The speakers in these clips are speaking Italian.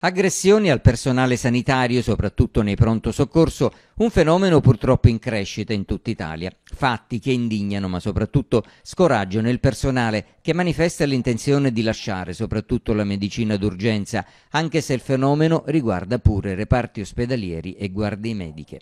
Aggressioni al personale sanitario, soprattutto nei pronto soccorso, un fenomeno purtroppo in crescita in tutta Italia. Fatti che indignano, ma soprattutto scoraggiano il personale che manifesta l'intenzione di lasciare soprattutto la medicina d'urgenza, anche se il fenomeno riguarda pure reparti ospedalieri e guardie mediche.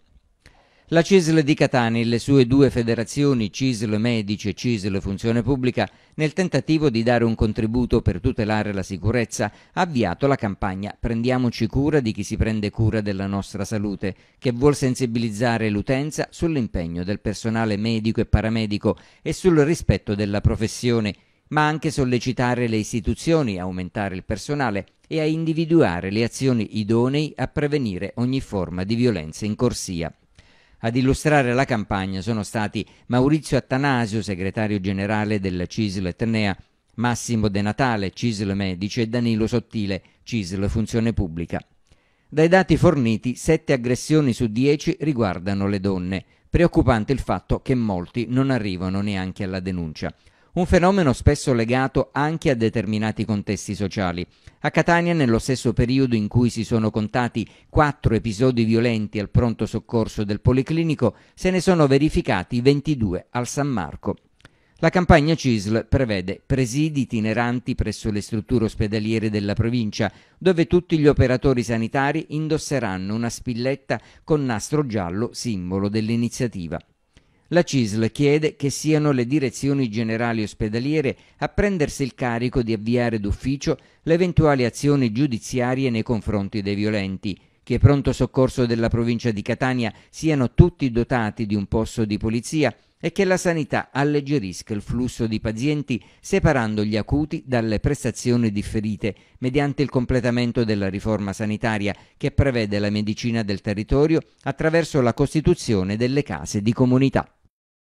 La CISL di Catania e le sue due federazioni, CISL Medici e CISL Funzione Pubblica, nel tentativo di dare un contributo per tutelare la sicurezza, ha avviato la campagna Prendiamoci cura di chi si prende cura della nostra salute, che vuol sensibilizzare l'utenza sull'impegno del personale medico e paramedico e sul rispetto della professione, ma anche sollecitare le istituzioni a aumentare il personale e a individuare le azioni idonee a prevenire ogni forma di violenza in corsia. Ad illustrare la campagna sono stati Maurizio Attanasio, segretario generale della CISL Etnea, Massimo De Natale, CISL Medici e Danilo Sottile, CISL Funzione Pubblica. Dai dati forniti, 7 aggressioni su 10 riguardano le donne. Preoccupante il fatto che molti non arrivano neanche alla denuncia un fenomeno spesso legato anche a determinati contesti sociali. A Catania, nello stesso periodo in cui si sono contati quattro episodi violenti al pronto soccorso del Policlinico, se ne sono verificati 22 al San Marco. La campagna CISL prevede presidi itineranti presso le strutture ospedaliere della provincia, dove tutti gli operatori sanitari indosseranno una spilletta con nastro giallo, simbolo dell'iniziativa. La CISL chiede che siano le direzioni generali ospedaliere a prendersi il carico di avviare d'ufficio le eventuali azioni giudiziarie nei confronti dei violenti, che pronto soccorso della provincia di Catania siano tutti dotati di un posto di polizia e che la sanità alleggerisca il flusso di pazienti separando gli acuti dalle prestazioni differite mediante il completamento della riforma sanitaria che prevede la medicina del territorio attraverso la costituzione delle case di comunità.